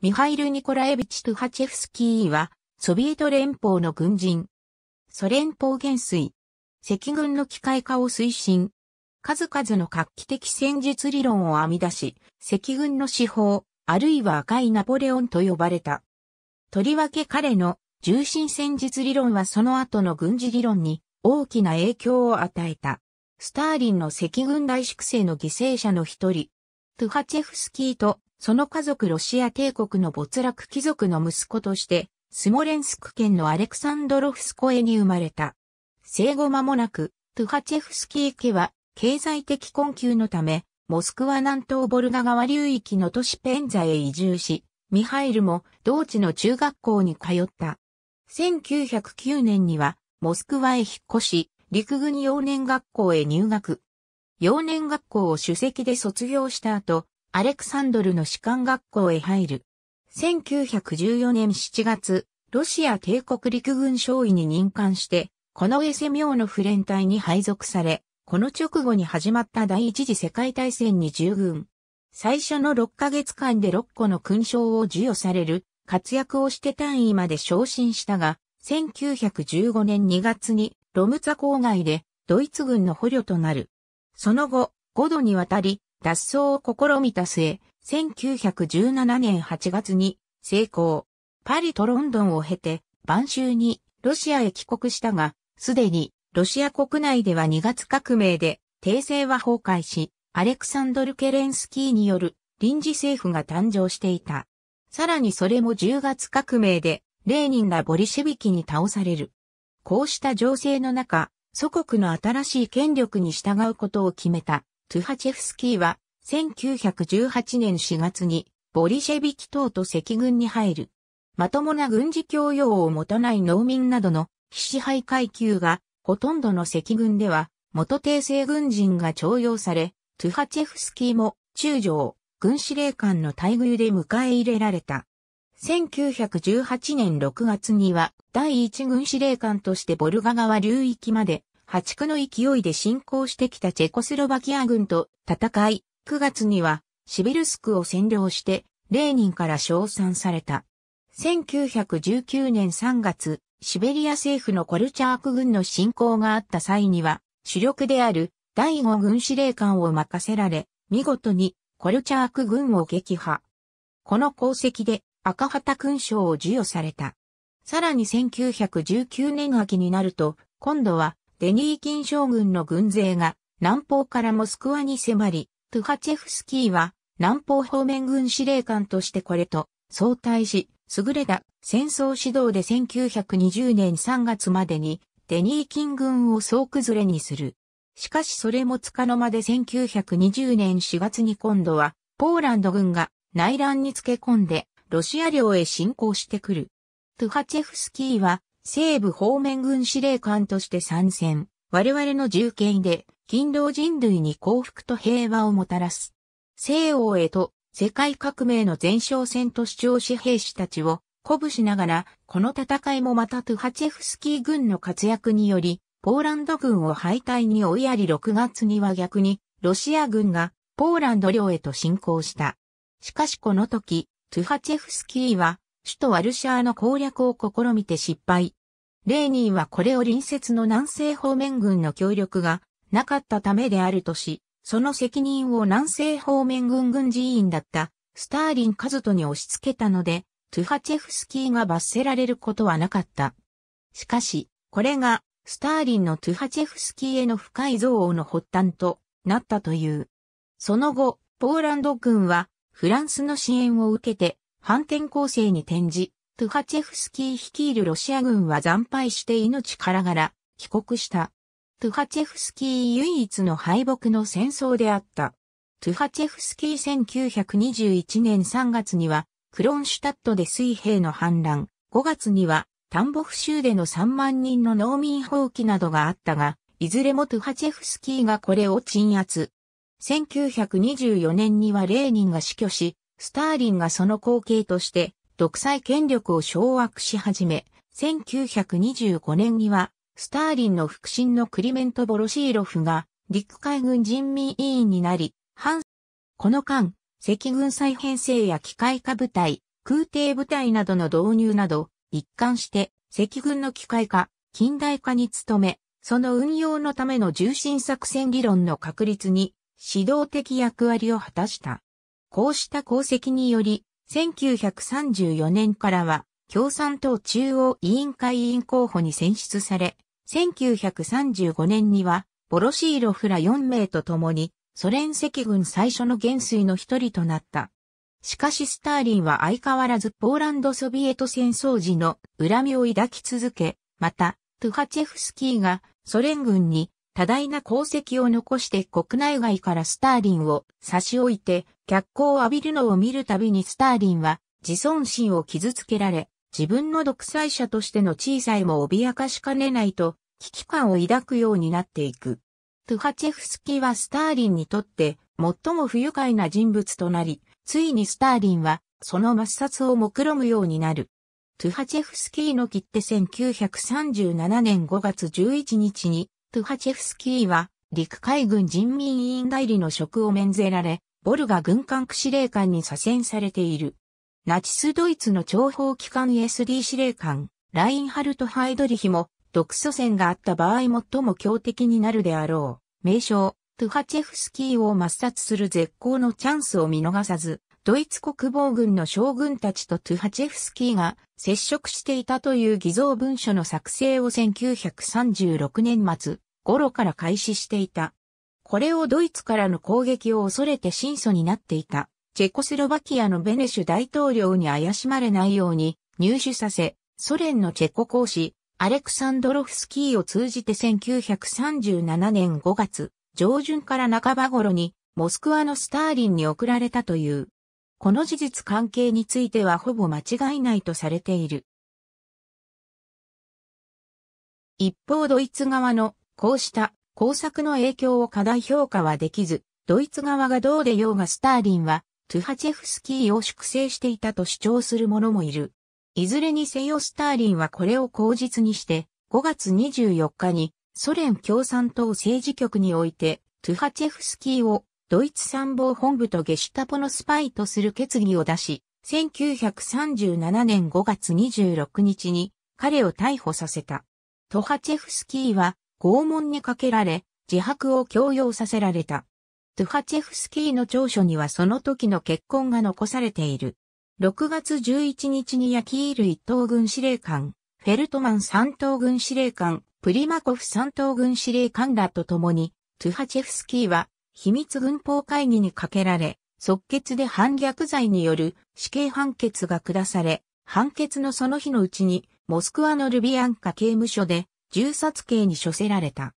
ミハイル・ニコラエビチ・トゥハチェフスキーは、ソビエト連邦の軍人。ソ連邦元帥。赤軍の機械化を推進。数々の画期的戦術理論を編み出し、赤軍の司法、あるいは赤いナポレオンと呼ばれた。とりわけ彼の重心戦術理論はその後の軍事理論に大きな影響を与えた。スターリンの赤軍大粛清の犠牲者の一人、トゥハチェフスキーとその家族ロシア帝国の没落貴族の息子として、スモレンスク県のアレクサンドロフスコエに生まれた。生後間もなく、トゥハチェフスキー家は、経済的困窮のため、モスクワ南東ボルガ川流域の都市ペンザへ移住し、ミハイルも同地の中学校に通った。1909年には、モスクワへ引っ越し、陸軍幼年学校へ入学。幼年学校を主席で卒業した後、アレクサンドルの士官学校へ入る。1914年7月、ロシア帝国陸軍少尉に任官して、このエセミョーのフレン隊に配属され、この直後に始まった第一次世界大戦に従軍。最初の6ヶ月間で6個の勲章を授与される、活躍をして単位まで昇進したが、1915年2月にロムツァ郊外でドイツ軍の捕虜となる。その後、5度にわたり脱走を試みた末、1917年8月に成功。パリとロンドンを経て、晩秋にロシアへ帰国したが、すでにロシア国内では2月革命で、帝政は崩壊し、アレクサンドル・ケレンスキーによる臨時政府が誕生していた。さらにそれも10月革命で、レーニンがボリシェビキに倒される。こうした情勢の中、祖国の新しい権力に従うことを決めたトゥハチェフスキーは、1918年4月に、ボリシェビキ党と赤軍に入る。まともな軍事教養を持たない農民などの、非支配階級が、ほとんどの赤軍では、元帝政軍人が徴用され、トゥハチェフスキーも、中将、軍司令官の待遇で迎え入れられた。1918年6月には、第一軍司令官としてボルガ川流域まで破竹の勢いで侵攻してきたチェコスロバキア軍と戦い、9月にはシビルスクを占領して、レーニンから称賛された。1919年3月、シベリア政府のコルチャーク軍の侵攻があった際には、主力である第5軍司令官を任せられ、見事にコルチャーク軍を撃破。この功績で赤旗勲章を授与された。さらに1919年秋になると、今度はデニーキン将軍の軍勢が南方からモスクワに迫り、トゥハチェフスキーは南方方面軍司令官としてこれと相対し、優れた戦争指導で1920年3月までにデニーキン軍を総崩れにする。しかしそれもつかの間で1920年4月に今度はポーランド軍が内乱につけ込んでロシア領へ侵攻してくる。トゥハチェフスキーは西部方面軍司令官として参戦。我々の重権で、勤労人類に幸福と平和をもたらす。西欧へと、世界革命の前哨戦と主張し兵士たちを鼓舞しながら、この戦いもまたトゥハチェフスキー軍の活躍により、ポーランド軍を敗退に追いやり6月には逆に、ロシア軍がポーランド領へと侵攻した。しかしこの時、トゥハチェフスキーは、首都ワルシャーの攻略を試みて失敗、レーニンはこれを隣接の南西方面軍の協力がなかったためであるとし、その責任を南西方面軍軍事委員だったスターリン・カズトに押し付けたので、トゥハチェフスキーが罰せられることはなかった。しかし、これがスターリンのトゥハチェフスキーへの深い憎悪の発端となったという。その後、ポーランド軍はフランスの支援を受けて反転攻勢に転じ、トゥハチェフスキー率いるロシア軍は惨敗して命からがら帰国した。トゥハチェフスキー唯一の敗北の戦争であった。トゥハチェフスキー1921年3月にはクロンシュタットで水兵の反乱、5月にはタンボフ州での3万人の農民放棄などがあったが、いずれもトゥハチェフスキーがこれを鎮圧。1924年にはレーニンが死去し、スターリンがその後継として独裁権力を掌握し始め、1925年には、スターリンの腹心のクリメント・ボロシーロフが、陸海軍人民委員になり、反、この間、赤軍再編成や機械化部隊、空挺部隊などの導入など、一貫して、赤軍の機械化、近代化に努め、その運用のための重心作戦理論の確立に、指導的役割を果たした。こうした功績により、1934年からは共産党中央委員会委員候補に選出され、1935年にはボロシーロフら4名と共にソ連赤軍最初の元帥の一人となった。しかしスターリンは相変わらずポーランドソビエト戦争時の恨みを抱き続け、また、トゥハチェフスキーがソ連軍に多大な功績を残して国内外からスターリンを差し置いて、脚光を浴びるのを見るたびにスターリンは自尊心を傷つけられ、自分の独裁者としての地位さえも脅かしかねないと、危機感を抱くようになっていく。トゥハチェフスキはスターリンにとって最も不愉快な人物となり、ついにスターリンはその抹殺を目論むようになる。トゥハチェフスキーの切手1937年5月11日にトゥハチェフスキーは、陸海軍人民委員代理の職を免ぜられ、ボルガ軍艦区司令官に左遷されている。ナチスドイツの諜報機関 SD 司令官、ラインハルト・ハイドリヒも、独祖戦があった場合最も強敵になるであろう。名称、トゥハチェフスキーを抹殺する絶好のチャンスを見逃さず、ドイツ国防軍の将軍たちとトゥハチェフスキーが接触していたという偽造文書の作成を1936年末頃から開始していた。これをドイツからの攻撃を恐れて真相になっていた。チェコスロバキアのベネシュ大統領に怪しまれないように入手させ、ソ連のチェコ公使、アレクサンドロフスキーを通じて1937年5月、上旬から半ば頃に、モスクワのスターリンに送られたという。この事実関係についてはほぼ間違いないとされている。一方ドイツ側のこうした工作の影響を過大評価はできず、ドイツ側がどうでようがスターリンはトゥハチェフスキーを粛清していたと主張する者もいる。いずれにせよスターリンはこれを口実にして、5月24日にソ連共産党政治局においてトゥハチェフスキーをドイツ参謀本部とゲシュタポのスパイとする決議を出し、1937年5月26日に彼を逮捕させた。トハチェフスキーは拷問にかけられ、自白を強要させられた。トゥハチェフスキーの長所にはその時の結婚が残されている。6月11日にヤキール一等軍司令官、フェルトマン三等軍司令官、プリマコフ三等軍司令官らと共に、トゥハチェフスキーは秘密軍法会議にかけられ、即決で反逆罪による死刑判決が下され、判決のその日のうちに、モスクワのルビアンカ刑務所で、銃殺刑に処せられた。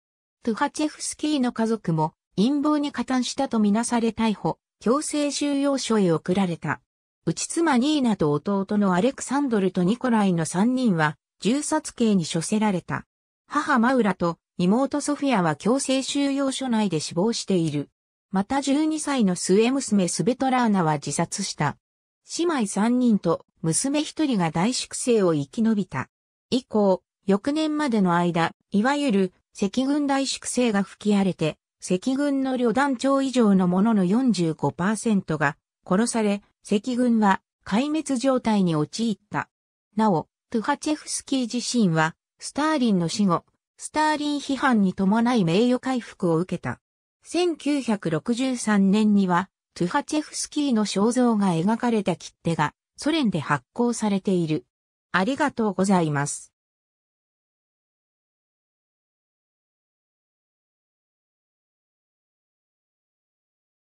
トゥハチェフスキーの家族も、陰謀に加担したとみなされ逮捕、強制収容所へ送られた。内妻ニーナと弟のアレクサンドルとニコライの3人は、銃殺刑に処せられた。母マウラと妹ソフィアは強制収容所内で死亡している。また12歳の末娘スベトラーナは自殺した。姉妹3人と娘1人が大粛清を生き延びた。以降、翌年までの間、いわゆる赤軍大粛清が吹き荒れて、赤軍の旅団長以上のものの45%が殺され、赤軍は壊滅状態に陥った。なお、トゥハチェフスキー自身は、スターリンの死後、スターリン批判に伴い名誉回復を受けた。1963年には、トゥハチェフスキーの肖像が描かれた切手がソ連で発行されている。ありがとうございます。